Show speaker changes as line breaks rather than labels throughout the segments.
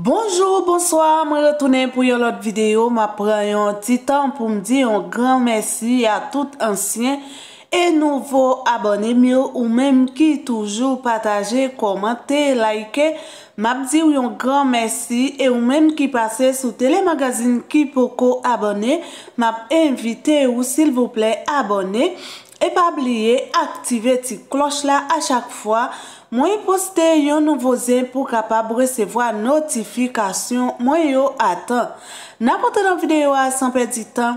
Bonjour, bonsoir, mwen retounen pou yon lot videyo, mwen pren yon titan pou mdi yon gran mersi a tout ansyen e nouvo abone miyo ou menm ki toujou pataje, komante, like, mwen mdi yon gran mersi e ou menm ki pase sou telemagazine ki poko abone, mwen mvite ou sil vople abone. Epabliye, aktive ti kloch la a chak fwa, mwenye poste yon nouvo zen pou kapab resevo a notifikasyon mwenye yo atan. Napote nan videyo a sanpe di tan,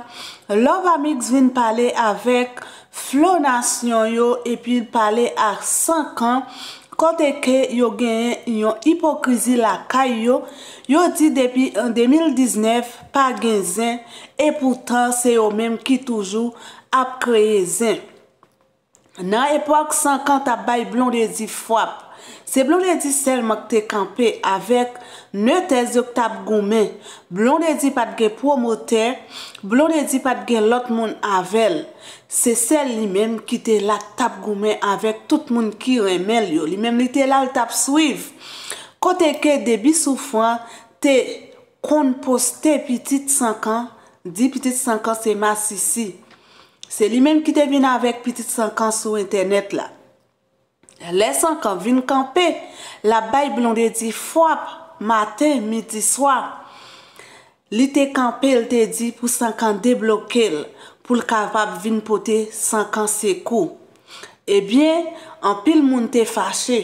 love amig zwin pale avek flonasyon yo epi pale a 5 an kote ke yon genyen yon hipokrizi la kay yo. Yo di depi an 2019 pa gen zen epoutan se yo menm ki toujou ap kreye zen. Nan epwak sankan tap bay blon rezi fwap. Se blon rezi sel mak te kampe avek ne te zyok tap gome. Blon rezi patge pwomote, blon rezi patge lot moun avel. Se sel li mem ki te la tap gome avek tout moun ki remel yo. Li mem li te la ou tap swiv. Kote ke debi soufwa te kon poste pitit sankan, di pitit sankan se masisi. Se li menm ki te bina vek pitit sankan sou internet la. Le sankan vin kampe, la bay blon de di fwap, maten, midi, swap. Li te kampe, li te di pou sankan deblokel pou l kavap vin pote sankan se kou. Ebyen, an pil moun te fache.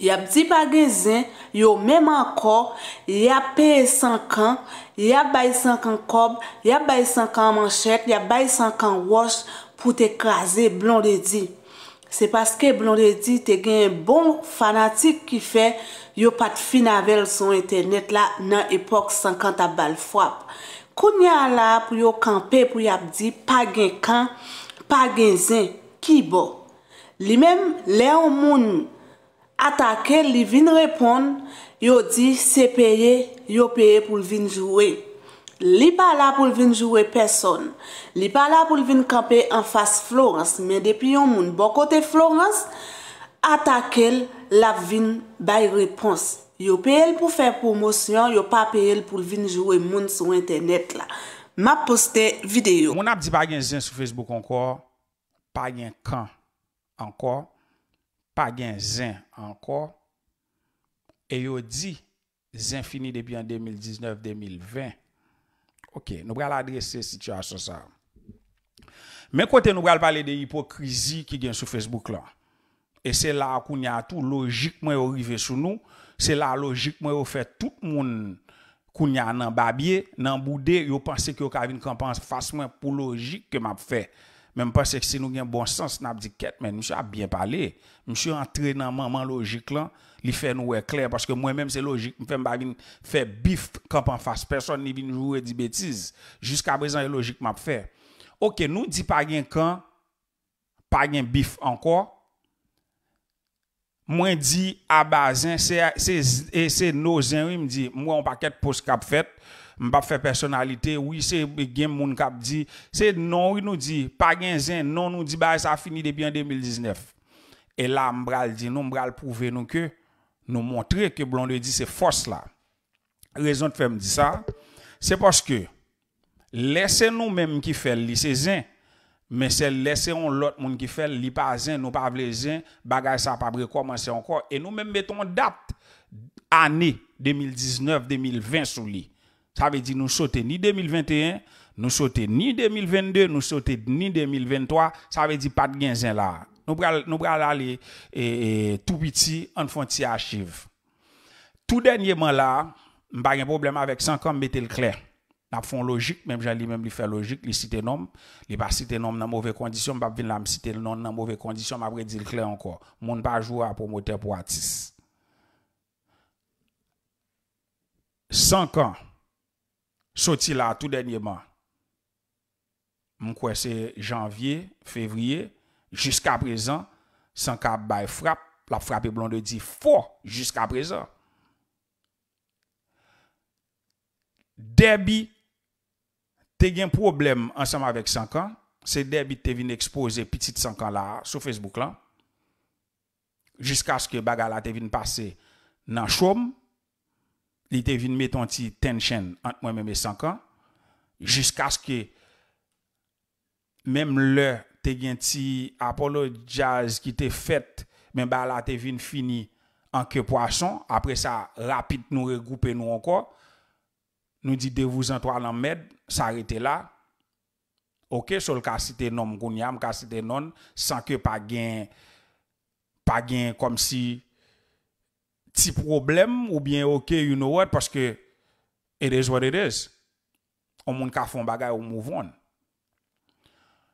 Yabdi pa genzen, yo mèm ankor, ya peye sankan, ya baye sankan kob, ya baye sankan manchet, ya baye sankan wash, pou te krasè blon redi. Se paske blon redi te gen bon fanatik ki fe, yo pat finavel son internet la nan epok sankan tabal fwap. Kou nyan la pou yo kampe pou yabdi, pa gen kan, pa genzen, ki bo. Li mèm leon moun, Ata ke li vin repon, yo di se peye, yo peye pou li vin jouwe. Li pa la pou li vin jouwe person. Li pa la pou li vin kampe an fase Florence. Men depi yon moun bon kote Florence, ata ke la vin bay repons. Yo peye pou fè promosyon, yo pa peye pou li vin jouwe moun sou internet la. Ma poste videyo. Moun ap di pa yon zyen sou Facebook an kwa, pa yon kan an
kwa. pa gen zin ankor, e yo di zin fini depi an 2019-2020. Ok, nou bral adrese situasyon sa. Men kote nou bral pale de hipokrizi ki gen sou Facebook la. E se la akoun ya tou logik mwen yo rive sou nou, se la logik mwen yo fe tout moun akoun ya nan babye, nan boudé, yo pense ki yo kavine kampan fasy mwen pou logik ke map fe. Men mwen pense ki se nou gen bon sens nan ap di ket men, mwen se ap bien pale, mwen se entre nan man man logik lan, li fe nou e kler, paske mwen men se logik, mwen fe mba gen fe bif kan pan fase, person ni vin jou e di betiz, jiska brezan e logik mwen ap fe. Ok, nou di pa gen kan, pa gen bif anko, mwen di abazen, se nou zenwi mwen di, mwen pa ket pou skap fet, m pa fè personalite, wè se gen moun kap di, se non wè nou di, pa gen zen, non nou di, ba e sa fini debi an 2019. E la m bral di, nou m bral pouve nou ke, nou montre ke blonde di se fos la. Rezon te fè m di sa, se poske, lese nou menm ki fel li, se zen, men se lese on lot moun ki fel, li pa zen, nou pa vle zen, bagaj sa pa bre komanse ankor, e nou menm beton dat, ane 2019-2020 sou li. Sa ve di nou sote ni 2021, nou sote ni 2022, nou sote ni 2023. Sa ve di pat genzen la. Nou bra la li tou biti, an fon ti achive. Tou denye man la, mba gen problem avek 5 an mbete l kle. Nap fon logik, menm jali menm li fe logik, li site nom. Li pa site nom nan mwove kondisyon, mba vin la msite l non nan mwove kondisyon, mba bre di l kle anko. Moun pa jwa pou mwote pou atis. 5 an. Soti la tout denye man. Mwen kwen se janvye, fevriye, jiska prezan, sankan bay frap, la frap e blonde di fwo, jiska prezan. Debi, te gen problem ansanman vek sankan, se debi te vin expose piti de sankan la, sou Facebook lan, jiska skye bagala te vin pase nan choum, li te vin meton ti ten chen ant mwen mè mè sankan, jisk aske, mèm lè te gen ti apolo jaz ki te fèt, mèm ba la te vin fini anke poason, apre sa, rapit nou regoupe nou anko, nou di devouz an toan nan mèd, sa rete la, ok, sol kasi te nom gounyam, kasi te non, san ke pa gen, pa gen kom si, Ti problem ou bien ok, you know what, parce que it is what it is. Ou moun ka foun bagay ou mouvoun.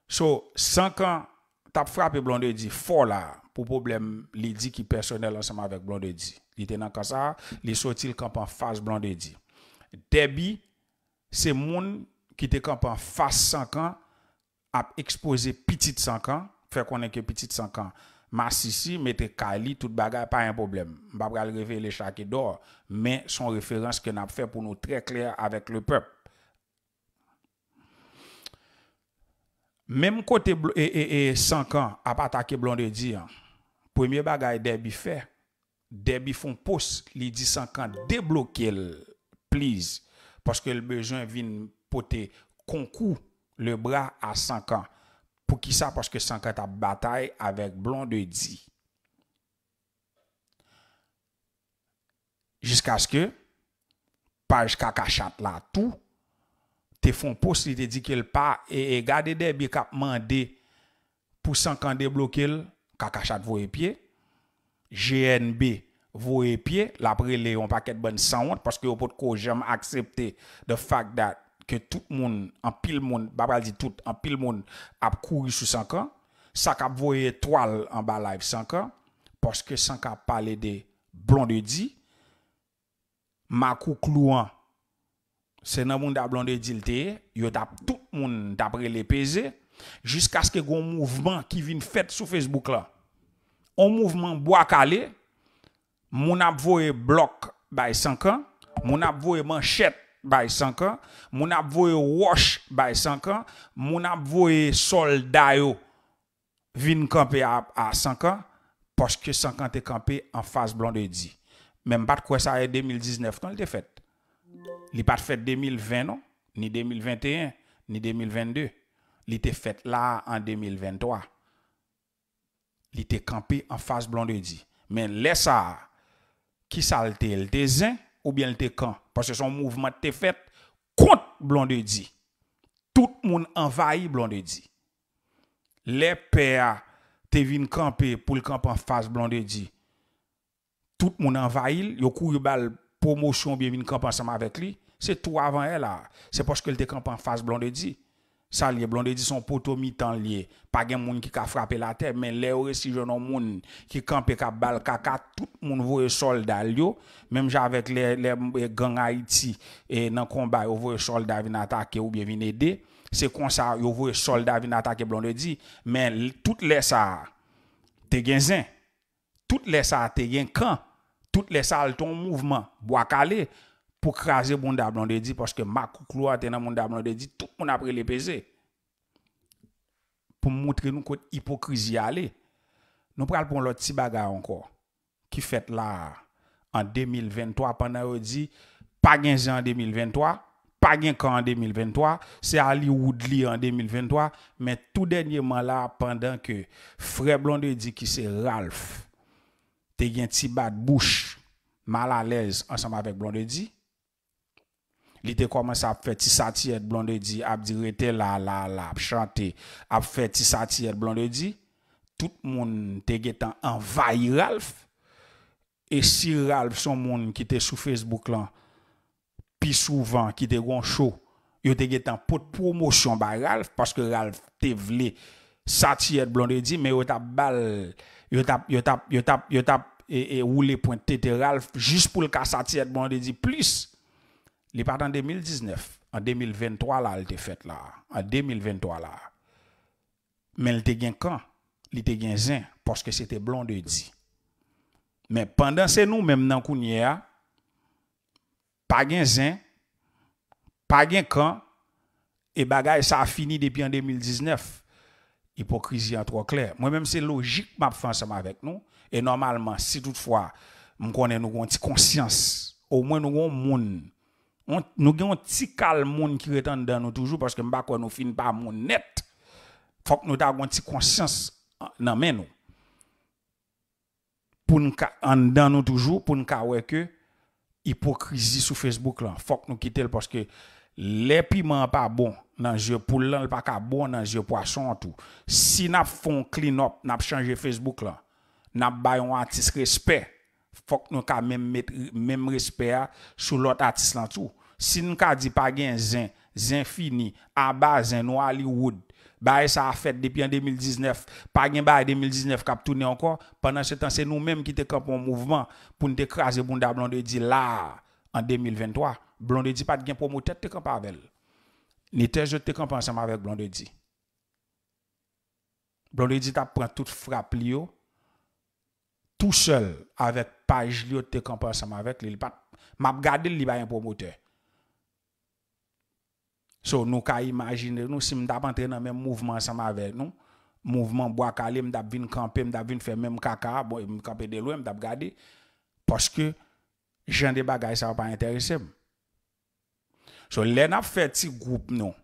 So, 5 ans, tap frapi Blondie D, 4 ans, pou problem li di ki personel ansama vek Blondie D. Li tenan ka sa, li soti l kampan fass Blondie D. Debi, se moun ki te kampan fass 5 ans, ap expose pitit 5 ans, fe konen ke pitit 5 ans. Ma sisi, mète Kali, tout bagay, pa yon probleme. Mba pral revele chakidor, men son referans ke nap fè pou nou trè kler avèk lè pep. Mèm kote e 5 an apatake blondè di, premye bagay, derbi fè, derbi fon pos, li di 5 an, deblokè lè, please, paske lè bejoun vin potè, konkou lè bra a 5 an. pou ki sa pwoske sankan ta batay avèk blon de di. Jiska skè, paj kakachat la tou, te fon pou si te di ki l pa, e, e gade de bi kapman de pou sankan de blokil, kakachat vou e pye, GNB vou e pye, la pre le yon paket bon sa wot, pwoske yo pou tko jem aksepte the fact dat Ke tout moun, an pil moun, babal di tout, an pil moun ap kouri sou sankan. Saka ap voye toal an ba live sankan. Poske sankan pale de blonde di. Ma kou klu an. Se nan moun da blonde di lteye, yo tap tout moun dabre le peze. Jiska ske goun mouvman ki vin fèt sou Facebook la. On mouvman bo akale. Moun ap voye blok bay sankan. Moun ap voye man chet. bay sankan, moun ap voye wosh bay sankan, moun ap voye soldayo vin kampe a sankan poske sankan te kampe an fas blonde di. Men bat kwe sa e 2019 kon li te fet? Li bat fet 2020 non? Ni 2021? Ni 2022? Li te fet la an 2023? Li te kampe an fas blonde di. Men lesa ki sa lte zin, Ou byen l te kan. Pase son mouvment te fet kont Blondie Di. Tout moun envahi Blondie Di. Le PA te vin kampe pou l kampan fase Blondie Di. Tout moun envahi. Yo kou yu bal pomochon byen vin kampan saman avet li. Se tou avan e la. Se paske l te kampan fase Blondie Di. Sa liye blonde di son poto mi tan liye Pa gen moun ki ka frape la te Men le ou resi jenon moun Ki kampe ka bal kaka Tout moun vowe solda liyo Mem javek le gang Haiti E nan komba yow vowe solda vin atake Ou bie vine de Se konsa yow vowe solda vin atake blonde di Men tout lesa Te gen zin Tout lesa te gen kan Tout lesa al ton mouvment Bo akale pou kraze blonde di Poske makou kloa tenan blonde di On apre le peze pou mwotre nou kote hipokrizi ale. Nou pral pou lò tibaga anko ki fèt la an 2023 pandan yo di pa gen zi an 2023, pa gen ka an 2023, se Ali ou Woudli an 2023, men tout denye man la pandan ke frè Blondie di ki se Ralph te gen tibad bouch mal alez ansam avek Blondie di, il était commencé à faire tissatier blonde dit à dire était là là là chanter a faire tissatier blonde dit tout le monde était envahi Ralph et si Ralph son monde qui était sur Facebook là puis souvent qui était grand show yo te en promotion par Ralph parce que Ralph te voulu satiet blonde dit mais yo t'a bal yo t'a yo t'a yo t'a yo t'a e, e, et, et Ralph juste pour le cas satiet blonde dit plus Li part an 2019, an 2023 la, li te fèt la, an 2023 la. Men li te gen kan, li te gen zin, porske se te blon de di. Men pandan se nou menm nan kounye a, pa gen zin, pa gen kan, e bagay sa a fini depi an 2019. Hipokrizi an tro kler. Mwen menm se logik map fansan ma vek nou, e normalman si toutfwa mwen konen nou gwen ti konsyans, ou mwen nou gwen moun, Nou gen yon ti kal moun ki re tan dan nou toujou Paske mba kwa nou fin pa moun net Fok nou ta gwen ti konsyans nan men nou Poun ka an dan nou toujou Poun ka weke Hipokrizi sou Facebook lan Fok nou kite l poske Lèpi man pa bon Nan zye pou lan l pa ka bon Nan zye po a son tout Si nap fon clean up Nap chanje Facebook lan Nap bayon an tis respek Fok nou ka mèm respè ya sou lot atis lantou. Si nou ka di pa gen zin, zin fini, aba zin nou Hollywood, baye sa a fèt depi an 2019, pa gen baye 2019 kap toune anko, pandan se tan se nou mèm ki te kap an mouvman pou nou te krasi boun da blonde di la an 2023. Blonde di pa gen pou moutè te kap an bel. Ni te jote te kap an seman vek blonde di. Blonde di ta pran tout frapli yo, tou sel avet paj li yo te kampan sa ma avet li lipan, map gade li li bayan pou moutè. So nou ka imagine nou, si m dabante nan men mouvment sa ma avet nou, mouvment mbo akale m dabvin kampe, m dabvin fe men bon, m kaka, m kampe de lou m dabgade, poske jende bagay sa wap a interese m. So lè na fè ti goup nou,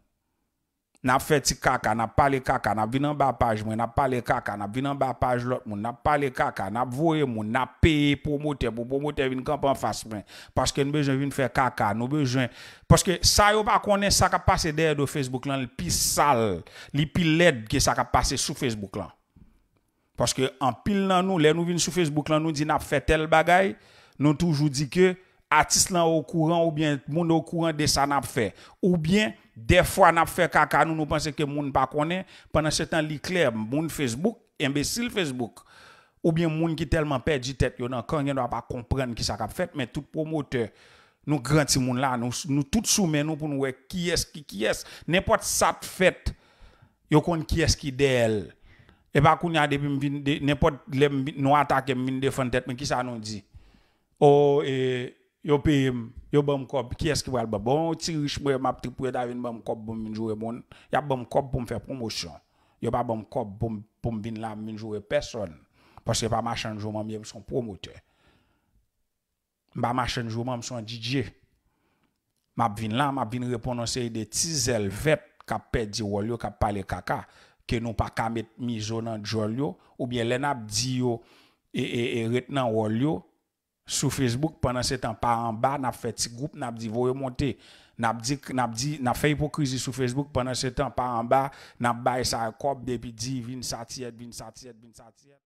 Nap fe ti kaka, nap pale kaka, nap vin an ba page mwen, nap pale kaka, nap vin an ba page lot mwen, nap pale kaka, nap voye mwen, nap peye pou mote, pou mote vin kampa an fase mwen. Paske nou bejwen vin fe kaka, nou bejwen... Paske sa yo pa konen sa ka pase deri do Facebook lan, li pi sal, li pi led ki sa ka pase sou Facebook lan. Paske an pil nan nou, lè nou vin sou Facebook lan, nou di nap fe tel bagay, nou toujou di ke, atis lan ou kouran ou bien moun ou kouran de sa nap fe, ou bien... Defwa nap fe kaka nou nou pense ke moun pa kone Pendan setan li klem Moun Facebook, embesil Facebook Ou bien moun ki telman pe di tet yon an Kan yon ap pa kompren ki sa kap fet Men tout promoteur Nou granti moun la Nou tout soumen nou pou nou we Ki es ki ki es Nepot sat fet Yo kon ki es ki del E bakoun ya debi mvin Nepot le mvin Nou atake mvin defon tet Men ki sa anon di Ou eee Yo pe, yo ba mkob, ki eski wale ba bon, ti rich mwen, map ti pwede avin, ba mkob bon minjowe bon. Ya ba mkob bon fè promosyon. Yo ba mkob bon, bon vin lan, minjowe person. Pwese pa ma chanjouman, miye mson promote. Ba ma chanjouman, mson DJ. Map vin lan, map vin repononsye yi de tizel vep, ka pedi walyo, ka pale kaka. Ke nou pa kamet mizo nan jol yo, ou bien lena bdi yo, e, e, e ret nan walyo. sur Facebook pendant ce temps par en bas n'a fait petit groupe n'a dit voyez monter n'a dit n'a dit n'a fait hypocrisie sur Facebook pendant ce temps par en bas n'a baissé sa cop depuis dit vin satiette vin satiette vin satiette